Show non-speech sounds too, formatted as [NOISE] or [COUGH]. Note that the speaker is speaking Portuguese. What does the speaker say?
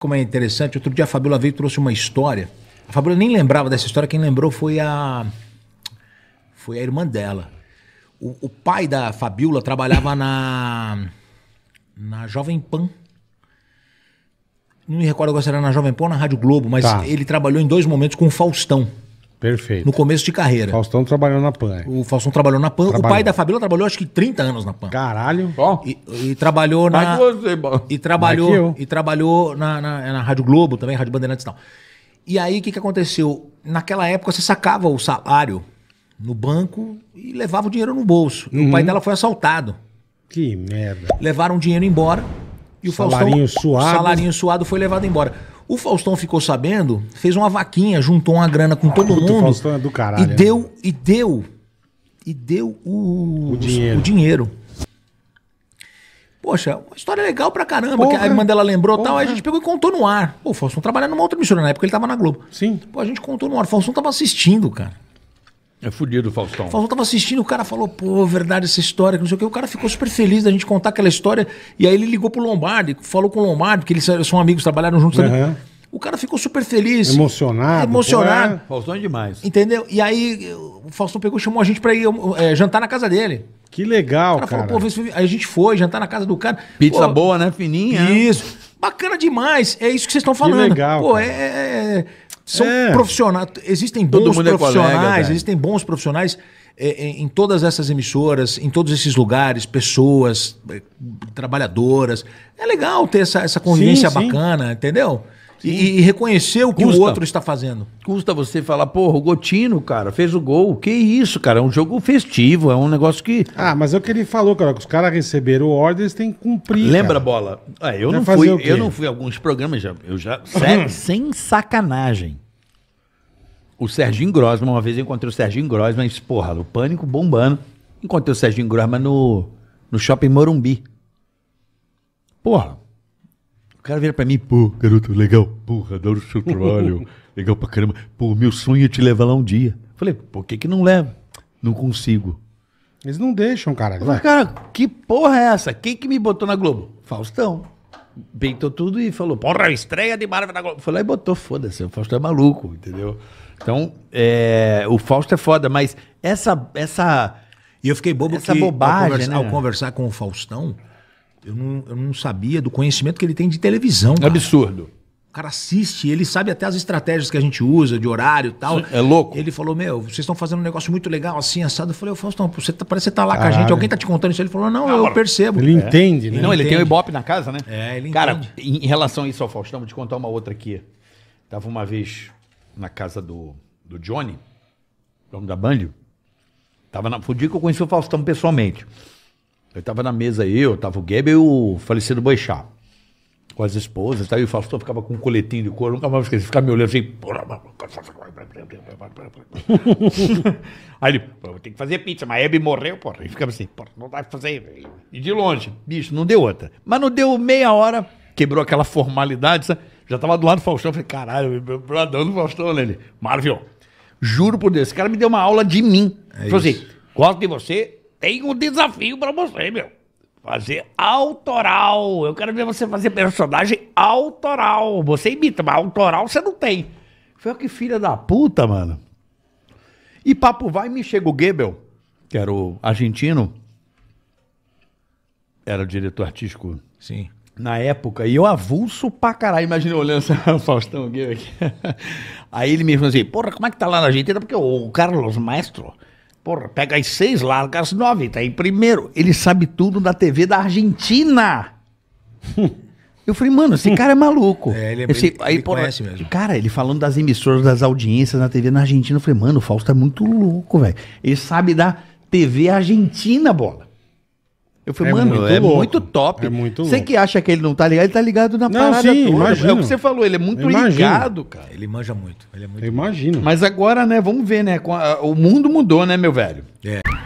como é interessante, outro dia a Fabiola veio e trouxe uma história. A Fabiola nem lembrava dessa história, quem lembrou foi a foi a irmã dela. O, o pai da Fabiola trabalhava na na Jovem Pan. Não me recordo agora se era na Jovem Pan ou na Rádio Globo, mas tá. ele trabalhou em dois momentos com o Faustão. Perfeito. No começo de carreira. Faustão trabalhou na PAN. O Faustão trabalhou na PAN. Trabalhou. O pai da Fabíola trabalhou acho que 30 anos na PAN. Caralho. Ó. E, e trabalhou na. Você, e trabalhou, e trabalhou na, na, é na, Rádio Globo também, Rádio Bandeirantes e tal. E aí o que, que aconteceu? Naquela época você sacava o salário no banco e levava o dinheiro no bolso. Uhum. O pai uhum. dela foi assaltado. Que merda. Levaram o dinheiro embora e o salarinho Faustão. Suado. Salarinho suado foi levado embora. O Faustão ficou sabendo, fez uma vaquinha, juntou uma grana com todo Puta, mundo. O Faustão é do caralho. E né? deu, e deu, e deu o, o, dinheiro. o dinheiro. Poxa, uma história legal pra caramba. Porra, que a irmã dela lembrou porra. tal, aí a gente pegou e contou no ar. Pô, o Faustão trabalhava numa outra emissora, na época ele tava na Globo. Sim. Pô, a gente contou no ar. O Faustão tava assistindo, cara. É fudido Faustão. O Faustão tava assistindo, o cara falou, pô, verdade essa história, que não sei o quê. O cara ficou super feliz da gente contar aquela história. E aí ele ligou pro Lombardi, falou com o Lombardi, porque eles são amigos, trabalharam juntos. Uhum. O cara ficou super feliz. Emocionado. Emocionado. Pô, é... Faustão é demais. Entendeu? E aí o Faustão pegou e chamou a gente pra ir é, jantar na casa dele. Que legal, o cara. cara. Falou, pô, aí a gente foi jantar na casa do cara. Pizza pô, boa, né? Fininha. Né? Isso. Bacana demais. É isso que vocês estão falando. Que legal. Pô, é, é, é. São é. profissionais. Existem é bons profissionais, é existem bons profissionais em todas essas emissoras, em todos esses lugares, pessoas, é, trabalhadoras. É legal ter essa, essa convivência sim, sim. bacana, entendeu? E, e, reconhecer o que Custa. o outro está fazendo. Custa você falar, porra, o Gotino, cara, fez o gol. Que isso, cara? É um jogo festivo, é um negócio que. Ah, mas é o que ele falou, cara. Que os caras receberam ordens, tem que cumprir. Lembra, cara. bola? Ah, eu, não fui, eu não fui alguns programas, já, eu já. sem, [LAUGHS] sem sacanagem. O Serginho Grossman, uma vez eu encontrei o Serginho Grossman, disse, porra, o pânico bombando. Encontrei o Serginho Grossman no, no shopping Morumbi. Porra, o cara vira pra mim, pô, garoto, legal, porra, adoro o seu [LAUGHS] trabalho, legal pra caramba. Pô, meu sonho é te levar lá um dia. Falei, por que que não leva? Não consigo. Eles não deixam, cara. cara, que porra é essa? Quem que me botou na Globo? Faustão. Peitou tudo e falou, porra, estreia de Marvel na Globo. Foi lá e botou, foda-se, o Faustão é maluco, entendeu? Então, é, o Fausto é foda, mas essa... essa e eu fiquei bobo essa que, bobagem, ao, conversa, né? ao conversar com o Faustão... Eu não, eu não sabia do conhecimento que ele tem de televisão. Cara. Absurdo. O cara assiste, ele sabe até as estratégias que a gente usa, de horário e tal. É louco. Ele falou: Meu, vocês estão fazendo um negócio muito legal, assim, assado. Eu falei: Ô, Faustão, você tá, parece que você tá lá Caralho. com a gente. Alguém tá te contando isso? Ele falou: Não, ah, eu percebo. Ele é. entende, né? Não, ele, tem o Ibope na casa, né? É, ele cara, entende. Cara, em relação a isso ao Faustão, vou te contar uma outra aqui. Tava uma vez na casa do, do Johnny, dono da Banlio. Tava na, foi o dia que eu conheci o Faustão pessoalmente. Eu tava na mesa, aí eu, tava o Geber e o falecido Boixá. Com as esposas, tá? e o Faustão ficava com um coletinho de couro, nunca mais esqueci, ficava me olhando assim. Aí ele, pô, tem que fazer pizza, mas a Hebe morreu, porra. E ficava assim, porra, não vai fazer. E de longe, bicho, não deu outra. Mas não deu meia hora, quebrou aquela formalidade, sabe? Já tava do lado do Faustão, falei, caralho, bradão do Faustão, né? Ele, Marvel, juro por Deus, esse cara me deu uma aula de mim. É Falei assim, gosto de você, tem um desafio para você, meu. Fazer autoral. Eu quero ver você fazer personagem autoral. Você imita, mas autoral você não tem. Foi que filha da puta, mano. E papo vai me chega o Gebel, que era o argentino, era o diretor artístico. Sim. Na época, e eu avulso pra caralho. Imagina eu olhando o [LAUGHS] Faustão Goebel aqui. Aí ele me falou assim: Porra, como é que tá lá na Argentina? Porque o Carlos Maestro Porra, pega as seis, larga as nove, tá em primeiro. Ele sabe tudo da TV da Argentina. [LAUGHS] Eu falei, mano, esse cara é maluco. É, ele é esse, ele, aí, ele porra, conhece mesmo. Cara, ele falando das emissoras, das audiências na TV na Argentina, eu falei, mano, o Fausto é muito louco, velho. Ele sabe da TV Argentina, bola. Eu falei, é mano, muito é louco. muito top. É muito você que acha que ele não tá ligado, ele tá ligado na não, parada sim, toda. Imagino. É o que você falou, ele é muito ligado, cara. Ele manja muito. Ele é muito Eu imagino. Mas agora, né, vamos ver, né? o mundo mudou, né, meu velho? É.